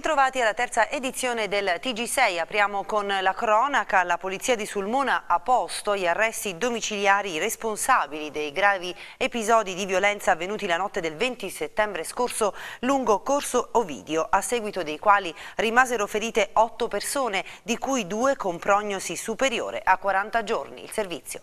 Bentrovati alla terza edizione del TG6. Apriamo con la cronaca. La polizia di Sulmona ha posto gli arresti domiciliari responsabili dei gravi episodi di violenza avvenuti la notte del 20 settembre scorso lungo Corso Ovidio, a seguito dei quali rimasero ferite otto persone, di cui due con prognosi superiore a 40 giorni. Il servizio.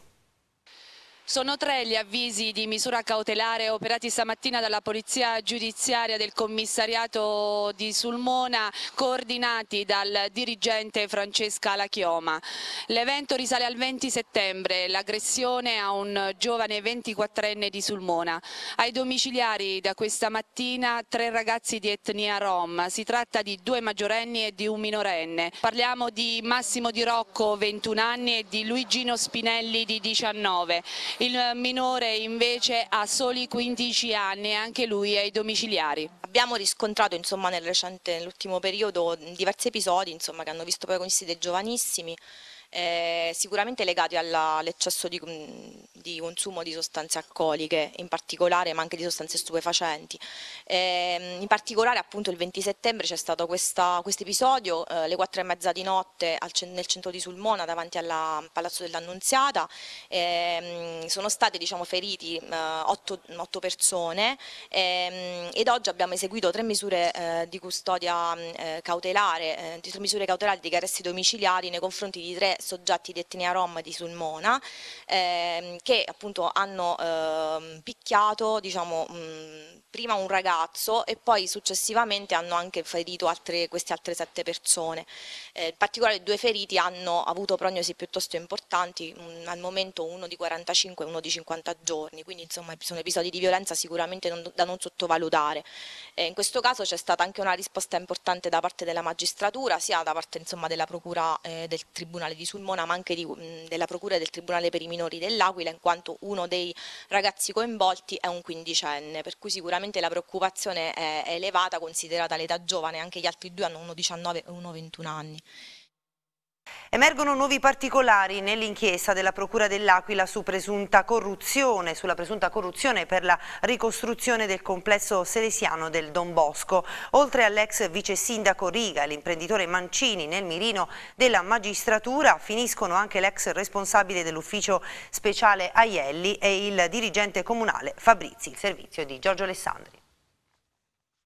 Sono tre gli avvisi di misura cautelare operati stamattina dalla Polizia Giudiziaria del Commissariato di Sulmona, coordinati dal dirigente Francesca Lachioma. L'evento risale al 20 settembre, l'aggressione a un giovane 24enne di Sulmona. Ai domiciliari da questa mattina tre ragazzi di etnia rom, si tratta di due maggiorenni e di un minorenne. Parliamo di Massimo Di Rocco, 21 anni, e di Luigino Spinelli, di 19 il minore invece ha soli 15 anni, anche lui ai domiciliari. Abbiamo riscontrato nell'ultimo periodo diversi episodi insomma, che hanno visto protagonisti dei giovanissimi eh, sicuramente legati all'eccesso di, mm, di, consumo di sostanze alcoliche in particolare ma anche di sostanze stupefacenti. Eh, in particolare appunto il 20 settembre c'è stato questo episodio eh, alle 4 e mezza di notte al, nel centro di Sulmona davanti al Palazzo dell'Annunziata, ehm, sono state diciamo, feriti 8, eh, 8 persone ehm, ed oggi abbiamo eseguito tre misure eh, di custodia mm, eh, cautelare, di tre misure cautelari di arresti domiciliari nei confronti di tre soggetti di etnia rom di Sulmona ehm, che appunto hanno ehm, picchiato diciamo, mh, prima un ragazzo e poi successivamente hanno anche ferito altre, queste altre sette persone. Eh, in particolare due feriti hanno avuto prognosi piuttosto importanti, mh, al momento uno di 45 e uno di 50 giorni, quindi insomma sono episodi di violenza sicuramente non, da non sottovalutare. Eh, in questo caso c'è stata anche una risposta importante da parte della magistratura, sia da parte insomma, della Procura eh, del Tribunale di Sulmona, ma anche di, mh, mm, della Procura del Tribunale per i minori dell'Aquila, in quanto uno dei ragazzi coinvolti è un quindicenne, per cui sicuramente la preoccupazione è elevata considerata l'età giovane, anche gli altri due hanno uno 19 e uno 21 anni. Emergono nuovi particolari nell'inchiesta della Procura dell'Aquila su sulla presunta corruzione per la ricostruzione del complesso selesiano del Don Bosco. Oltre all'ex vice sindaco Riga e l'imprenditore Mancini nel mirino della magistratura finiscono anche l'ex responsabile dell'ufficio speciale Aielli e il dirigente comunale Fabrizi, il servizio di Giorgio Alessandri.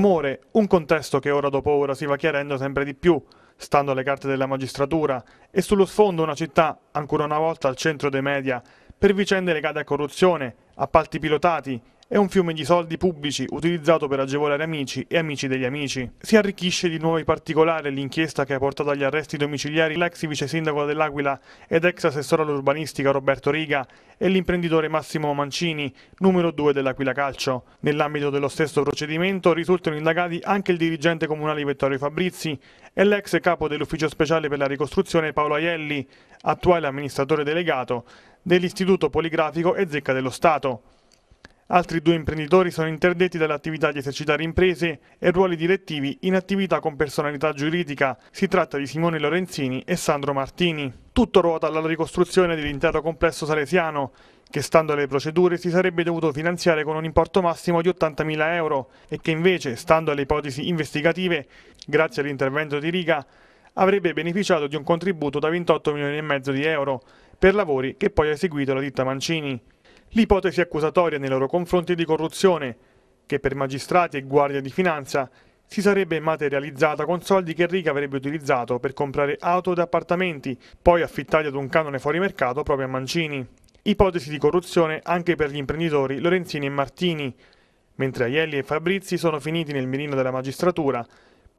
un contesto che ora dopo ora si va chiarendo sempre di più stando alle carte della magistratura, e sullo sfondo una città ancora una volta al centro dei media per vicende legate a corruzione appalti pilotati e un fiume di soldi pubblici utilizzato per agevolare amici e amici degli amici. Si arricchisce di nuovi particolari l'inchiesta che ha portato agli arresti domiciliari l'ex vice sindaco dell'Aquila ed ex assessore all'urbanistica Roberto Riga e l'imprenditore Massimo Mancini, numero 2 dell'Aquila Calcio. Nell'ambito dello stesso procedimento risultano indagati anche il dirigente comunale Vittorio Fabrizi e l'ex capo dell'ufficio speciale per la ricostruzione Paolo Aielli, attuale amministratore delegato, dell'Istituto Poligrafico e Zecca dello Stato. Altri due imprenditori sono interdetti dall'attività di esercitare imprese e ruoli direttivi in attività con personalità giuridica. Si tratta di Simone Lorenzini e Sandro Martini. Tutto ruota alla ricostruzione dell'intero complesso salesiano, che stando alle procedure si sarebbe dovuto finanziare con un importo massimo di 80.000 euro e che invece, stando alle ipotesi investigative, grazie all'intervento di Riga, avrebbe beneficiato di un contributo da 28 milioni e mezzo di euro per lavori che poi ha eseguito la ditta Mancini. L'ipotesi accusatoria nei loro confronti di corruzione, che per magistrati e guardia di finanza si sarebbe materializzata con soldi che Enrica avrebbe utilizzato per comprare auto ed appartamenti, poi affittati ad un canone fuori mercato proprio a Mancini. Ipotesi di corruzione anche per gli imprenditori Lorenzini e Martini, mentre Aielli e Fabrizi sono finiti nel mirino della magistratura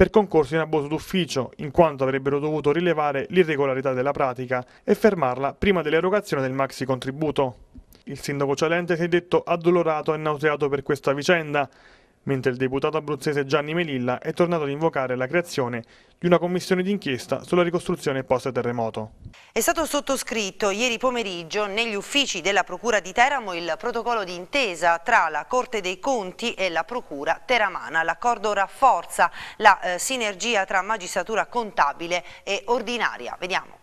per concorso in abuso d'ufficio, in quanto avrebbero dovuto rilevare l'irregolarità della pratica e fermarla prima dell'erogazione del maxi contributo. Il sindaco Cialente si è detto addolorato e nauseato per questa vicenda mentre il deputato abruzzese Gianni Melilla è tornato ad invocare la creazione di una commissione d'inchiesta sulla ricostruzione post-terremoto. È stato sottoscritto ieri pomeriggio negli uffici della Procura di Teramo il protocollo d'intesa tra la Corte dei Conti e la Procura teramana. L'accordo rafforza la eh, sinergia tra magistratura contabile e ordinaria. Vediamo.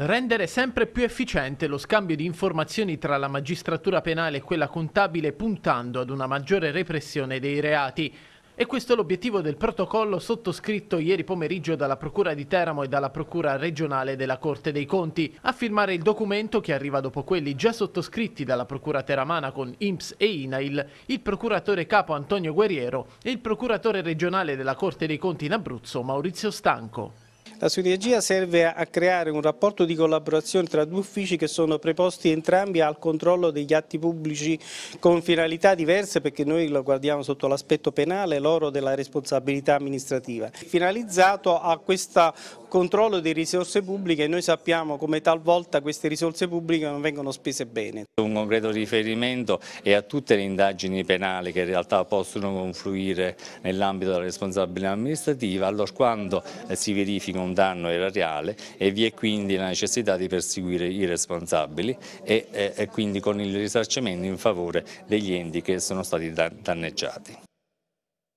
Rendere sempre più efficiente lo scambio di informazioni tra la magistratura penale e quella contabile puntando ad una maggiore repressione dei reati. E questo è l'obiettivo del protocollo sottoscritto ieri pomeriggio dalla Procura di Teramo e dalla Procura regionale della Corte dei Conti. A firmare il documento, che arriva dopo quelli già sottoscritti dalla Procura teramana con IMSS e INAIL, il procuratore capo Antonio Guerriero e il procuratore regionale della Corte dei Conti in Abruzzo Maurizio Stanco. La sinergia serve a creare un rapporto di collaborazione tra due uffici che sono preposti entrambi al controllo degli atti pubblici con finalità diverse perché noi lo guardiamo sotto l'aspetto penale, loro della responsabilità amministrativa. Finalizzato a questa controllo di risorse pubbliche noi sappiamo come talvolta queste risorse pubbliche non vengono spese bene. Un concreto riferimento è a tutte le indagini penali che in realtà possono confluire nell'ambito della responsabilità amministrativa allora quando eh, si verifica un danno erariale e vi è quindi la necessità di perseguire i responsabili e, e, eh, e quindi con il risarcimento in favore degli enti che sono stati danneggiati.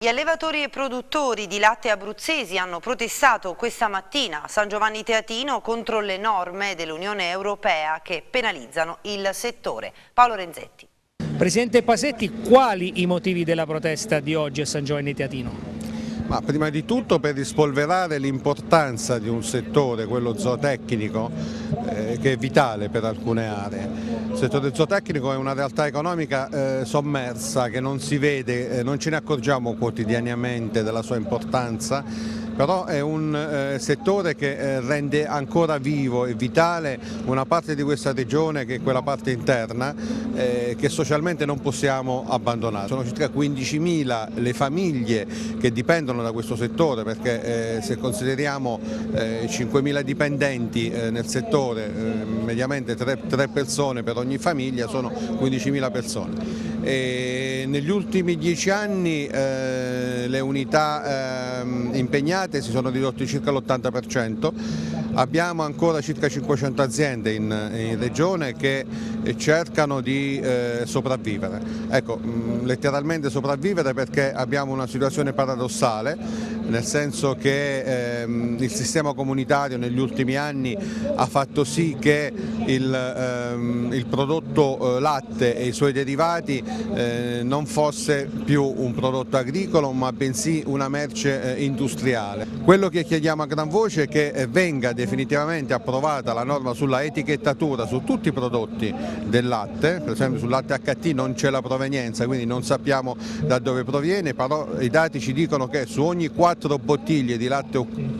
Gli allevatori e produttori di latte abruzzesi hanno protestato questa mattina a San Giovanni Teatino contro le norme dell'Unione Europea che penalizzano il settore. Paolo Renzetti. Presidente Pasetti, quali i motivi della protesta di oggi a San Giovanni Teatino? Ma prima di tutto per rispolverare l'importanza di un settore, quello zootecnico, eh, che è vitale per alcune aree. Il settore zootecnico è una realtà economica eh, sommersa che non si vede, eh, non ce ne accorgiamo quotidianamente della sua importanza però è un eh, settore che eh, rende ancora vivo e vitale una parte di questa regione che è quella parte interna eh, che socialmente non possiamo abbandonare. Sono circa 15.000 le famiglie che dipendono da questo settore perché eh, se consideriamo 5.000 eh, dipendenti eh, nel settore, mediamente 3, 3 persone per ogni famiglia sono 15.000 persone. E negli ultimi 10 anni le unità ehm, impegnate impiegate si sono ridotti circa l'80%, abbiamo ancora circa 500 aziende in, in regione che cercano di eh, sopravvivere. Ecco, mh, mm, letteralmente sopravvivere perché abbiamo una situazione paradossale, nel senso che ehm, il sistema comunitario negli ultimi anni ha fatto sì che il, ehm, il prodotto eh, latte e i suoi derivati eh, non fosse più un prodotto agricolo ma bensì una merce eh, industriale. Quello che chiediamo a gran voce è che eh, venga definitivamente approvata la norma sulla etichettatura su tutti i prodotti del latte, per esempio sul latte HT non c'è la provenza provenienza, quindi non sappiamo da dove proviene, però i dati ci dicono che su ogni quattro bottiglie di latte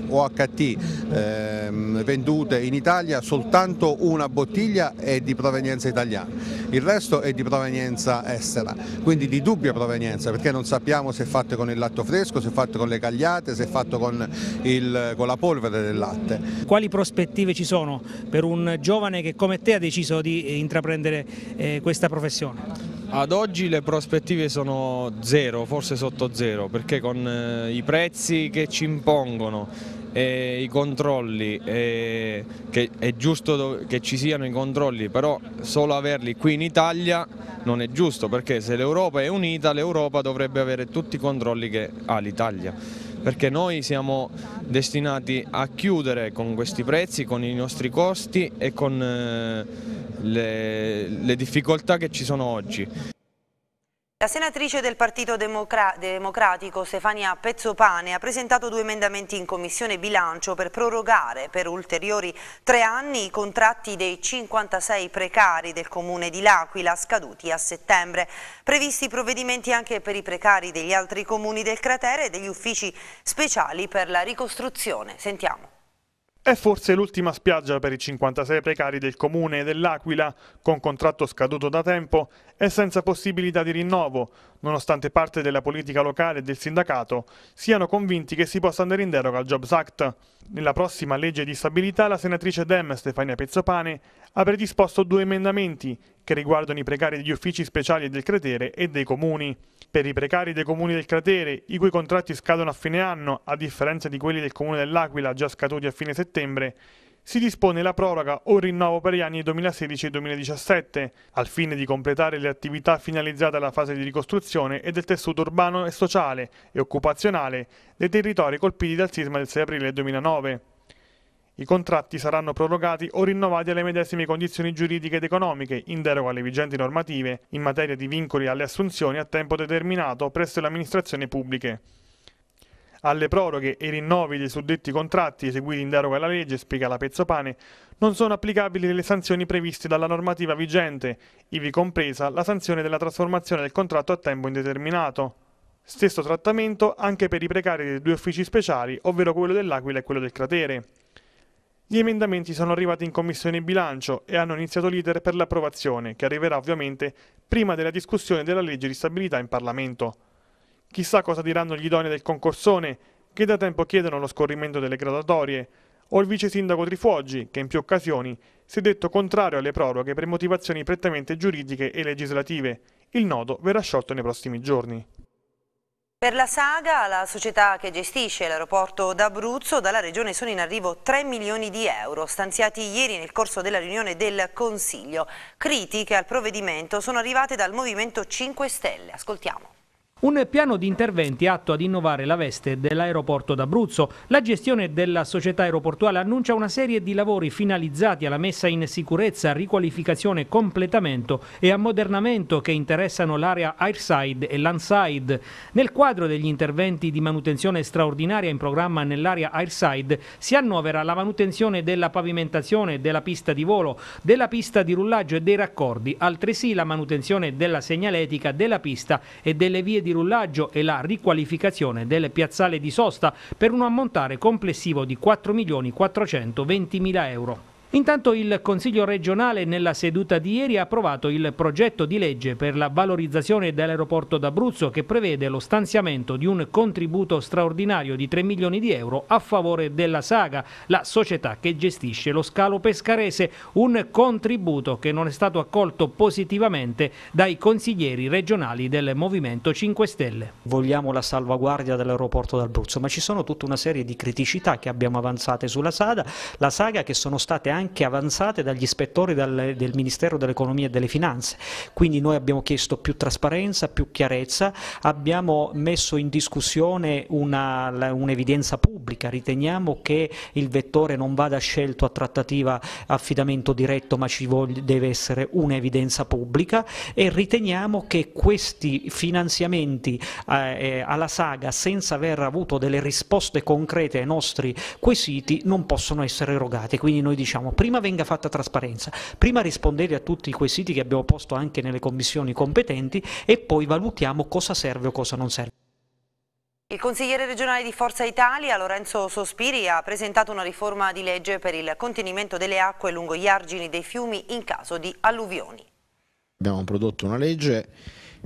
OHT ehm, vendute in Italia soltanto una bottiglia è di provenienza italiana, il resto è di provenienza estera, quindi di dubbia provenienza perché non sappiamo se è fatto con il latte fresco, se è fatto con le cagliate, se è fatto con, il, con la polvere del latte. Quali prospettive ci sono per un giovane che come te ha deciso di intraprendere eh, questa professione? Ad oggi le prospettive sono zero, forse sotto zero, perché con eh, i prezzi che ci impongono e i controlli, e che è giusto che ci siano i controlli, però solo averli qui in Italia non è giusto, perché se l'Europa è unita l'Europa dovrebbe avere tutti i controlli che ha l'Italia perché noi siamo destinati a chiudere con questi prezzi, con i nostri costi e con eh, le, le difficoltà che ci sono oggi. La senatrice del Partito Democra Democratico Stefania Pezzopane ha presentato due emendamenti in Commissione Bilancio per prorogare per ulteriori tre anni i contratti dei 56 precari del Comune di L'Aquila scaduti a settembre. Previsti provvedimenti anche per i precari degli altri comuni del cratere e degli uffici speciali per la ricostruzione. Sentiamo. È forse l'ultima spiaggia per i 56 precari del comune dell'Aquila, con contratto scaduto da tempo e senza possibilità di rinnovo, nonostante parte della politica locale e del sindacato siano convinti che si possa andare in deroga al Jobs Act. Nella prossima legge di stabilità la senatrice Dem Stefania Pezzopane ha predisposto due emendamenti che riguardano i precari degli uffici speciali del cratere e dei comuni. Per i precari dei comuni del cratere, i cui contratti scadono a fine anno, a differenza di quelli del comune dell'Aquila già scaduti a fine settembre, si dispone la proroga o rinnovo per gli anni 2016 e 2017, al fine di completare le attività finalizzate alla fase di ricostruzione e del tessuto urbano e sociale e occupazionale dei territori colpiti dal sisma del 6 aprile 2009. I contratti saranno prorogati o rinnovati alle medesime condizioni giuridiche ed economiche, in deroga alle vigenti normative in materia di vincoli alle assunzioni a tempo determinato presso le amministrazioni pubbliche alle proroghe e rinnovi dei suddetti contratti eseguiti in deroga alla legge, spiega la Pezzopane, non sono applicabili le sanzioni previste dalla normativa vigente, ivi compresa la sanzione della trasformazione del contratto a tempo indeterminato. Stesso trattamento anche per i precari dei due uffici speciali, ovvero quello dell'Aquila e quello del Cratere. Gli emendamenti sono arrivati in commissione bilancio e hanno iniziato l'iter per l'approvazione, che arriverà ovviamente prima della discussione della legge di stabilità in Parlamento. Chissà cosa diranno gli idonei del concorsone, che da tempo chiedono lo scorrimento delle gradatorie, o il vice sindaco Trifuoggi, che in più occasioni si è detto contrario alle proroghe per motivazioni prettamente giuridiche e legislative. Il nodo verrà sciolto nei prossimi giorni. Per la Saga, la società che gestisce l'aeroporto d'Abruzzo, dalla regione sono in arrivo 3 milioni di euro stanziati ieri nel corso della riunione del Consiglio. Critiche al provvedimento sono arrivate dal Movimento 5 Stelle. Ascoltiamo. Un piano di interventi atto ad innovare la veste dell'aeroporto d'Abruzzo. La gestione della società aeroportuale annuncia una serie di lavori finalizzati alla messa in sicurezza, riqualificazione, completamento e ammodernamento che interessano l'area airside e landside. Nel quadro degli interventi di manutenzione straordinaria in programma nell'area airside si annovera la manutenzione della pavimentazione, della pista di volo, della pista di rullaggio e dei raccordi, altresì la manutenzione della segnaletica, della pista e delle vie di di rullaggio e la riqualificazione del piazzale di sosta per un ammontare complessivo di 4.420.000 euro. Intanto il Consiglio regionale nella seduta di ieri ha approvato il progetto di legge per la valorizzazione dell'aeroporto d'Abruzzo che prevede lo stanziamento di un contributo straordinario di 3 milioni di euro a favore della Saga, la società che gestisce lo scalo pescarese, un contributo che non è stato accolto positivamente dai consiglieri regionali del Movimento 5 Stelle. Vogliamo la salvaguardia dell'aeroporto d'Abruzzo, ma ci sono tutta una serie di criticità che abbiamo avanzate sulla Saga, la Saga che sono state anche anche avanzate dagli ispettori dal, del Ministero dell'Economia e delle Finanze, quindi noi abbiamo chiesto più trasparenza, più chiarezza, abbiamo messo in discussione un'evidenza un pubblica, riteniamo che il vettore non vada scelto a trattativa affidamento diretto ma ci voglia, deve essere un'evidenza pubblica e riteniamo che questi finanziamenti eh, eh, alla saga senza aver avuto delle risposte concrete ai nostri quesiti non possono essere erogati, quindi noi diciamo prima venga fatta trasparenza, prima rispondere a tutti quei siti che abbiamo posto anche nelle commissioni competenti e poi valutiamo cosa serve o cosa non serve. Il consigliere regionale di Forza Italia, Lorenzo Sospiri, ha presentato una riforma di legge per il contenimento delle acque lungo gli argini dei fiumi in caso di alluvioni. Abbiamo prodotto una legge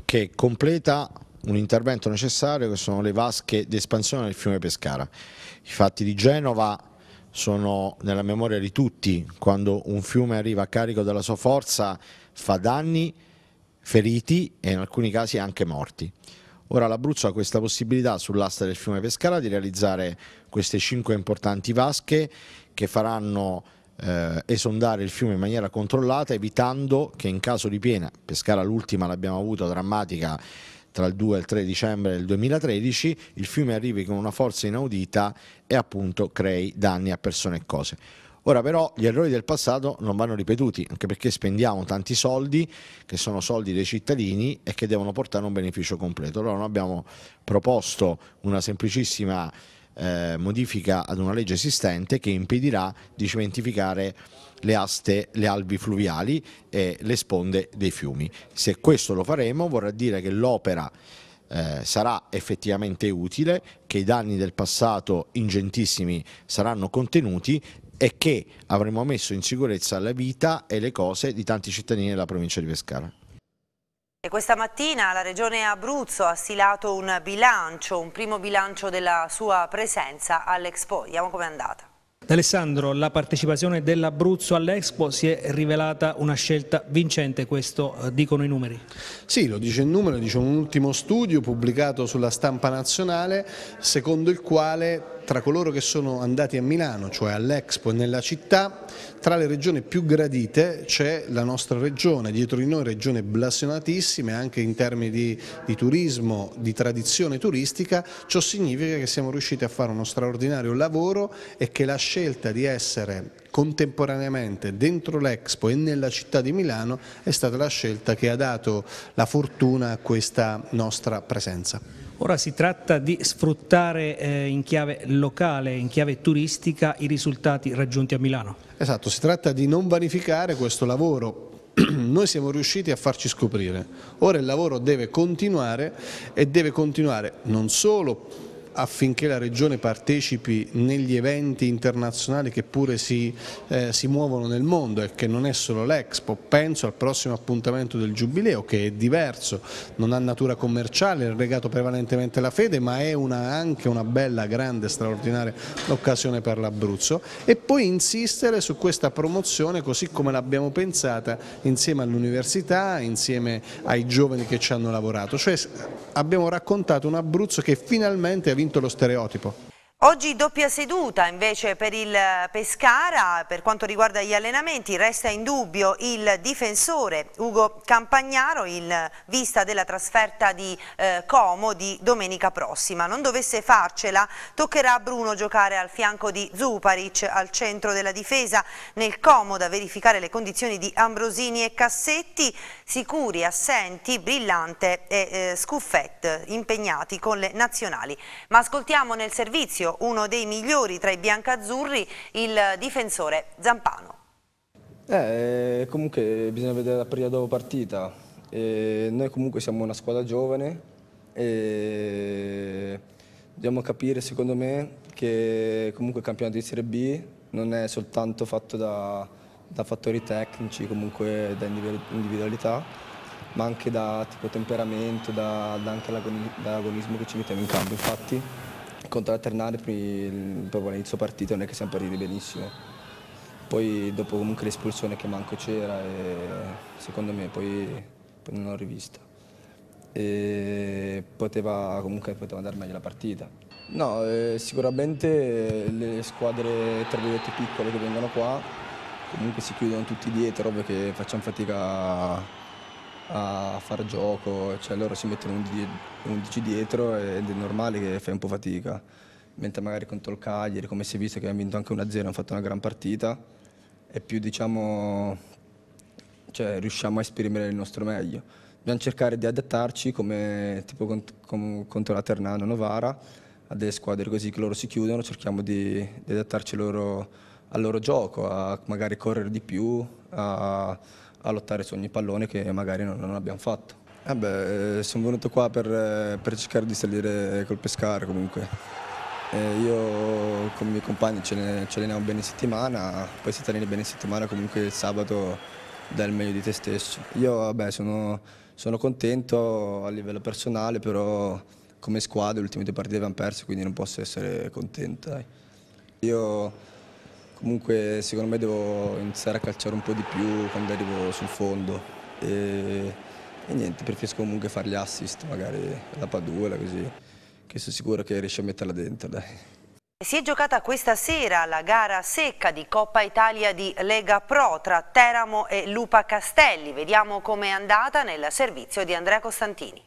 che completa un intervento necessario che sono le vasche di espansione del fiume Pescara. I fatti di Genova sono nella memoria di tutti, quando un fiume arriva a carico della sua forza fa danni, feriti e in alcuni casi anche morti. Ora l'Abruzzo ha questa possibilità sull'asta del fiume Pescara di realizzare queste cinque importanti vasche che faranno eh, esondare il fiume in maniera controllata evitando che in caso di piena, Pescara l'ultima l'abbiamo avuta drammatica tra il 2 e il 3 dicembre del 2013, il fiume arrivi con una forza inaudita e appunto crei danni a persone e cose. Ora però gli errori del passato non vanno ripetuti, anche perché spendiamo tanti soldi, che sono soldi dei cittadini e che devono portare un beneficio completo. Allora noi abbiamo proposto una semplicissima eh, modifica ad una legge esistente che impedirà di cementificare le aste, le albi fluviali e le sponde dei fiumi. Se questo lo faremo vorrà dire che l'opera eh, sarà effettivamente utile, che i danni del passato ingentissimi saranno contenuti e che avremo messo in sicurezza la vita e le cose di tanti cittadini della provincia di Pescara. E questa mattina la Regione Abruzzo ha stilato un bilancio, un primo bilancio della sua presenza all'Expo. Vediamo com'è andata. Alessandro, la partecipazione dell'Abruzzo all'Expo si è rivelata una scelta vincente, questo eh, dicono i numeri. Sì, lo dice il numero, dice un ultimo studio pubblicato sulla stampa nazionale, secondo il quale tra coloro che sono andati a Milano, cioè all'Expo e nella città, tra le regioni più gradite c'è la nostra regione, dietro di noi regione blasonatissima anche in termini di, di turismo, di tradizione turistica, ciò significa che siamo riusciti a fare uno straordinario lavoro e che la scelta di essere contemporaneamente dentro l'Expo e nella città di Milano è stata la scelta che ha dato la fortuna a questa nostra presenza. Ora si tratta di sfruttare eh, in chiave locale, in chiave turistica, i risultati raggiunti a Milano. Esatto, si tratta di non vanificare questo lavoro noi siamo riusciti a farci scoprire. Ora il lavoro deve continuare e deve continuare non solo affinché la Regione partecipi negli eventi internazionali che pure si, eh, si muovono nel mondo e che non è solo l'Expo, penso al prossimo appuntamento del Giubileo che è diverso, non ha natura commerciale, è legato prevalentemente alla fede ma è una, anche una bella, grande, straordinaria occasione per l'Abruzzo e poi insistere su questa promozione così come l'abbiamo pensata insieme all'università, insieme ai giovani che ci hanno lavorato, cioè abbiamo raccontato un Abruzzo che finalmente ha vinto vinto lo stereotipo. Oggi doppia seduta invece per il Pescara, per quanto riguarda gli allenamenti resta in dubbio il difensore Ugo Campagnaro in vista della trasferta di eh, Como di domenica prossima. Non dovesse farcela, toccherà a Bruno giocare al fianco di Zuparic al centro della difesa nel Como da verificare le condizioni di Ambrosini e Cassetti, sicuri, assenti, brillante e eh, Scuffet impegnati con le nazionali. Ma ascoltiamo nel servizio uno dei migliori tra i biancazzurri, il difensore Zampano. Eh, eh comunque bisogna vedere la periodo partita. E eh, noi comunque siamo una squadra giovane e dobbiamo capire, secondo me, che comunque il campionato di Serie B non è soltanto fatto da, da fattori tecnici, comunque da individualità, ma anche da tipo, temperamento, da, da anche dall'agonismo che ci mettiamo in campo. Infatti contro contralternare proprio all'inizio partita non è che siamo partiti benissimo. Poi dopo comunque l'espulsione che manco c'era e secondo me poi, poi non l'ho rivista. E poteva comunque poteva andare meglio la partita. No, eh, sicuramente le squadre tra virgolette piccole che vengono qua comunque si chiudono tutti dietro, perché facciamo fatica a a far gioco, cioè loro si mettono 11 dietro ed è normale che fai un po' fatica, mentre magari contro il Cagliari, come si è visto che hanno vinto anche 1-0, hanno fatto una gran partita, è più diciamo, cioè, riusciamo a esprimere il nostro meglio. Dobbiamo cercare di adattarci come tipo contro la Ternano Novara, a delle squadre così che loro si chiudono, cerchiamo di, di adattarci loro, al loro gioco, a magari correre di più, a a lottare su ogni pallone che magari non, non abbiamo fatto. Eh beh, eh, sono venuto qua per, eh, per, cercare di salire col Pescara comunque. Eh, io con i miei compagni ce ne ce alleniamo bene in settimana, poi se ti alleni bene in settimana comunque il sabato dai il meglio di te stesso. Io vabbè, sono, sono contento a livello personale, però come squadra le ultime due partite abbiamo perso, quindi non posso essere contento. Io Comunque secondo me devo iniziare a calciare un po' di più quando arrivo sul fondo e, e niente, preferisco comunque fare gli assist, magari la padula così, che sono sicuro che riesci a metterla dentro. Dai. Si è giocata questa sera la gara secca di Coppa Italia di Lega Pro tra Teramo e Lupa Castelli. Vediamo com'è andata nel servizio di Andrea Costantini.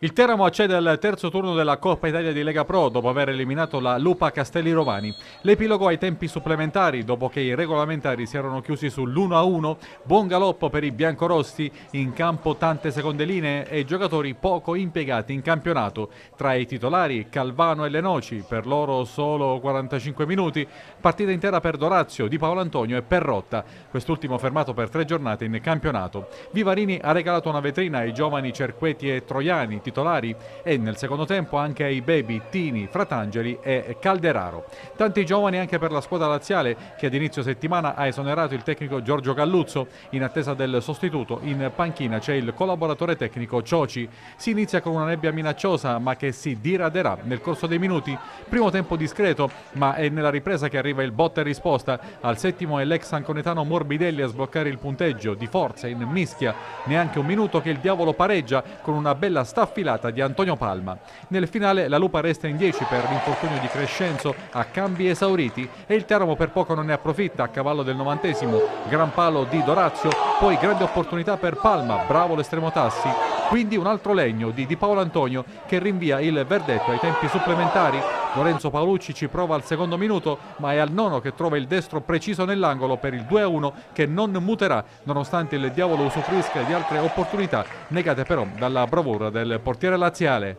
Il Teramo accede al terzo turno della Coppa Italia di Lega Pro dopo aver eliminato la Lupa Castelli Romani. L'epilogo ai tempi supplementari dopo che i regolamentari si erano chiusi sull'1-1, buon galoppo per i biancorossi, in campo tante seconde linee e giocatori poco impiegati in campionato. Tra i titolari Calvano e Lenoci, per loro solo 45 minuti, partita intera per Dorazio, Di Paolo Antonio e Perrotta, quest'ultimo fermato per tre giornate in campionato. Vivarini ha regalato una vetrina ai giovani Cerqueti e Troiani, titolari e nel secondo tempo anche ai Baby, Tini, Fratangeli e Calderaro. Tanti giovani anche per la squadra laziale che ad inizio settimana ha esonerato il tecnico Giorgio Galluzzo in attesa del sostituto. In panchina c'è il collaboratore tecnico Cioci. Si inizia con una nebbia minacciosa ma che si diraderà nel corso dei minuti. Primo tempo discreto ma è nella ripresa che arriva il botta e risposta. Al settimo è l'ex anconetano Morbidelli a sbloccare il punteggio di forza in mischia. Neanche un minuto che il diavolo pareggia con una bella staffetta filata di Antonio Palma. Nel finale la Lupa resta in 10 per l'infortunio di Crescenzo a cambi esauriti e il Teramo per poco non ne approfitta a cavallo del novantesimo. Gran palo di Dorazio, poi grande opportunità per Palma, bravo l'estremo Tassi. Quindi un altro legno di Di Paolo Antonio che rinvia il verdetto ai tempi supplementari Lorenzo Paolucci ci prova al secondo minuto ma è al nono che trova il destro preciso nell'angolo per il 2-1 che non muterà nonostante il diavolo usufruisca di altre opportunità negate però dalla bravura del portiere laziale.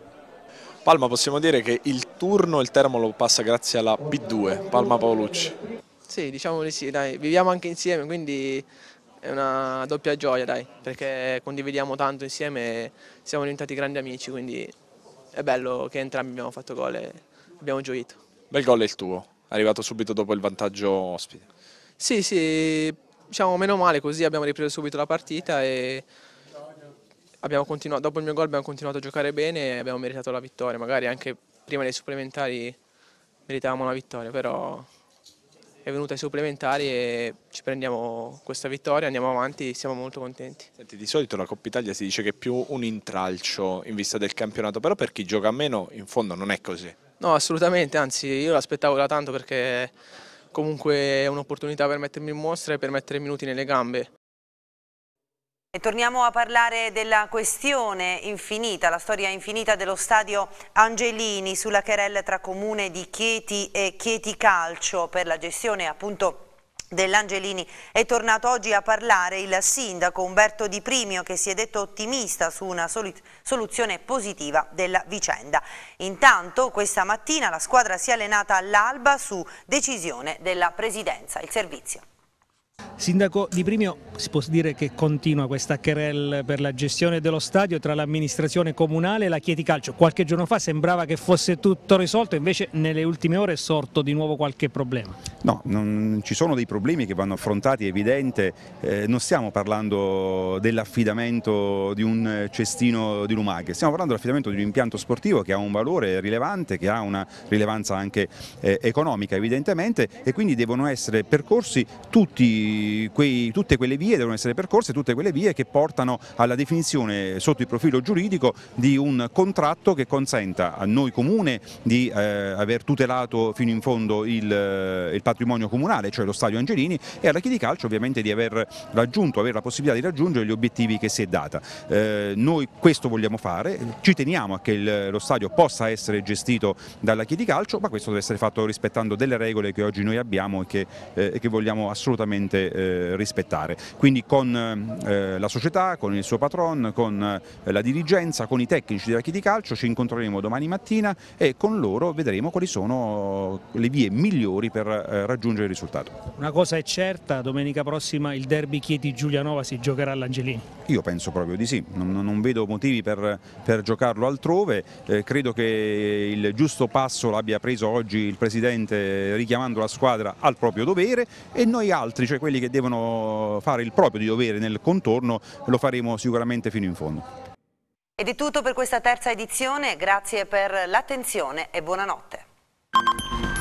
Palma possiamo dire che il turno il termo lo passa grazie alla B2, Palma Paolucci. Sì, diciamo di sì, dai, viviamo anche insieme, quindi è una doppia gioia, dai, perché condividiamo tanto insieme, e siamo diventati grandi amici, quindi è bello che entrambi abbiamo fatto gol abbiamo gioito. Bel gol è il tuo, arrivato subito dopo il vantaggio ospite. Sì, sì, diciamo meno male, così abbiamo ripreso subito la partita e dopo il mio gol abbiamo continuato a giocare bene e abbiamo meritato la vittoria, magari anche prima dei supplementari meritavamo la vittoria, però è venuta ai supplementari e ci prendiamo questa vittoria, andiamo avanti, siamo molto contenti. Senti, di solito la Coppa Italia si dice che è più un intralcio in vista del campionato, però per chi gioca meno in fondo non è così. No, assolutamente, anzi io l'aspettavo da tanto perché comunque è un'opportunità per mettermi in mostra e per mettere minuti nelle gambe. E torniamo a parlare della questione infinita, la storia infinita dello stadio Angelini sulla querella tra comune di Chieti e Chieti Calcio per la gestione appunto dell'Angelini è tornato oggi a parlare il sindaco Umberto Di Primio che si è detto ottimista su una soluzione positiva della vicenda. Intanto questa mattina la squadra si è allenata all'alba su decisione della presidenza. Il servizio. Sindaco Di Primio, si può dire che continua questa querel per la gestione dello stadio tra l'amministrazione comunale e la Chieti Calcio. Qualche giorno fa sembrava che fosse tutto risolto, invece nelle ultime ore è sorto di nuovo qualche problema. No, non, ci sono dei problemi che vanno affrontati, è evidente. Eh, non stiamo parlando dell'affidamento di un cestino di lumache, stiamo parlando dell'affidamento di un impianto sportivo che ha un valore rilevante, che ha una rilevanza anche eh, economica evidentemente e quindi devono essere percorsi tutti quei, tutte quelle vie devono essere percorse, tutte quelle vie che portano alla definizione sotto il profilo giuridico di un contratto che consenta a noi comune di eh, aver tutelato fino in fondo il, eh, il, patrimonio comunale, cioè lo stadio Angelini e alla Chi di Calcio ovviamente di aver raggiunto, avere la possibilità di raggiungere gli obiettivi che si è data. Eh, noi questo vogliamo fare, ci teniamo a che il, lo stadio possa essere gestito dalla Chi di Calcio, ma questo deve essere fatto rispettando delle regole che oggi noi abbiamo e che, eh, che vogliamo assolutamente assolutamente eh, rispettare. Quindi con eh, la società, con il suo patron, con eh, la dirigenza, con i tecnici della Chi di Calcio ci incontreremo domani mattina e con loro vedremo quali sono le vie migliori per eh, raggiungere il risultato. Una cosa è certa, domenica prossima il derby Chieti-Giulianova si giocherà all'Angelini. Io penso proprio di sì, non, non vedo motivi per, per giocarlo altrove, eh, credo che il giusto passo l'abbia preso oggi il Presidente eh, richiamando la squadra al proprio dovere e noi altri, cioè quelli quelli che devono fare il proprio di dovere nel contorno lo faremo sicuramente fino in fondo. Ed è tutto per questa terza edizione, grazie per l'attenzione e buonanotte.